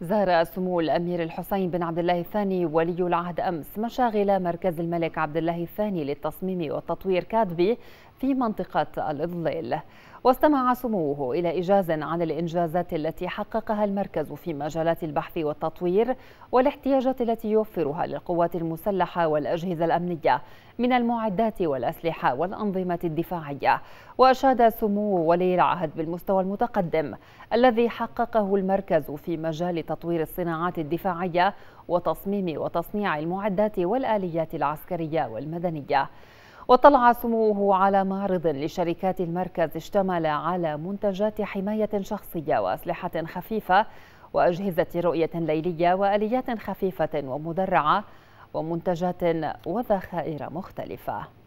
زار سمو الأمير الحسين بن عبد الله الثاني ولي العهد أمس مشاغل مركز الملك عبد الله الثاني للتصميم والتطوير كادبي في منطقة الإضلال واستمع سموه إلى إجاز عن الإنجازات التي حققها المركز في مجالات البحث والتطوير والاحتياجات التي يوفرها للقوات المسلحة والأجهزة الأمنية من المعدات والأسلحة والأنظمة الدفاعية وأشاد سمو ولي العهد بالمستوى المتقدم الذي حققه المركز في مجال تطوير الصناعات الدفاعية وتصميم وتصنيع المعدات والآليات العسكرية والمدنية وطلع سموه على معرض لشركات المركز اشتمل على منتجات حماية شخصية وأسلحة خفيفة وأجهزة رؤية ليلية وآليات خفيفة ومدرعة ومنتجات وذخائر مختلفة